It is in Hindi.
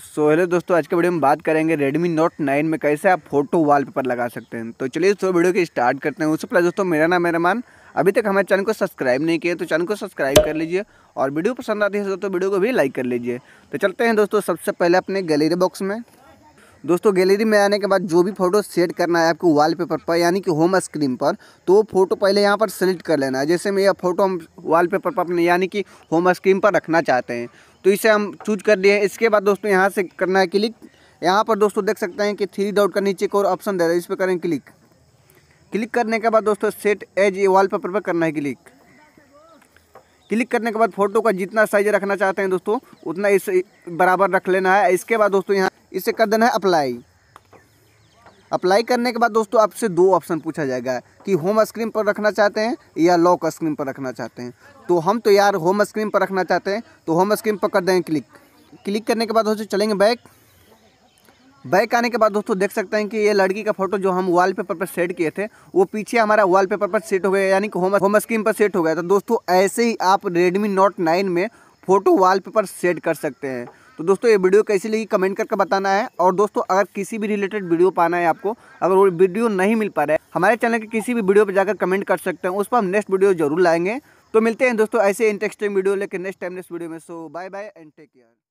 सो हेलो दोस्तों आज के वीडियो में बात करेंगे Redmi Note 9 में कैसे आप फोटो वॉलपेपर लगा सकते हैं तो चलिए दोस्तों वीडियो की स्टार्ट करते हैं उससे पहले दोस्तों मेरा नाम है रमान अभी तक हमारे चैनल को सब्सक्राइब नहीं किया तो चैनल को सब्सक्राइब कर लीजिए और वीडियो पसंद आती है तो वीडियो को भी लाइक कर लीजिए तो चलते हैं दोस्तों सबसे पहले अपने गैलरी बॉक्स में दोस्तों गैलरी में आने के बाद जो भी फ़ोटो सेट करना है आपको वॉलपेपर पर यानी कि होम स्क्रीन पर तो वो फ़ोटो पहले यहाँ पर सेलेक्ट कर लेना है जैसे मैं यह फ़ोटो हम वॉलपेपर पर अपने यानी कि होम स्क्रीन पर रखना चाहते हैं तो इसे हम चूज कर लिए इसके बाद दोस्तों यहाँ से करना है क्लिक यहाँ पर दोस्तों देख सकते हैं कि थ्री डॉट का नीचे एक और ऑप्शन दे रहा है इस पर करें क्लिक क्लिक करने के बाद दोस्तों सेट एज ए पेपर पर करना है क्लिक क्लिक करने के बाद फ़ोटो का जितना साइज रखना चाहते हैं दोस्तों उतना इस बराबर रख लेना है इसके बाद दोस्तों यहाँ इसे कर देना है अप्लाई अप्लाई करने के बाद दोस्तों आपसे दो ऑप्शन पूछा जाएगा कि होम स्क्रीन पर रखना चाहते हैं या लॉक स्क्रीन पर रखना चाहते हैं तो हम तो यार होम स्क्रीन पर रखना चाहते हैं तो होम स्क्रीन पर कर देंगे क्लिक क्लिक करने के बाद दोस्तों चलेंगे बैक बैक आने के बाद दोस्तों देख सकते हैं कि ये लड़की का फोटो जो हम वॉलपेपर पर सेट किए थे वो पीछे हमारा वॉलपेपर पर सेट हो गया यानी कि होम होम स्क्रीन पर सेट हो गया तो दोस्तों ऐसे ही आप रेडमी नोट नाइन में फ़ोटो वॉलपेपर सेट कर सकते हैं तो दोस्तों ये वीडियो कैसी लगी कमेंट करके बताना है और दोस्तों अगर किसी भी रिलेटेड वीडियो पाना है आपको अगर वो वीडियो नहीं मिल पा रहा है हमारे चैनल के किसी भी वीडियो पर जाकर कमेंट कर सकते हैं उस पर हम नेक्स्ट वीडियो जरूर लाएंगे तो मिलते हैं दोस्तों ऐसे इंटरेस्टिंग वीडियो लेकर नेक्स्ट टाइम नेक्स्ट वीडियो में so bye bye and take care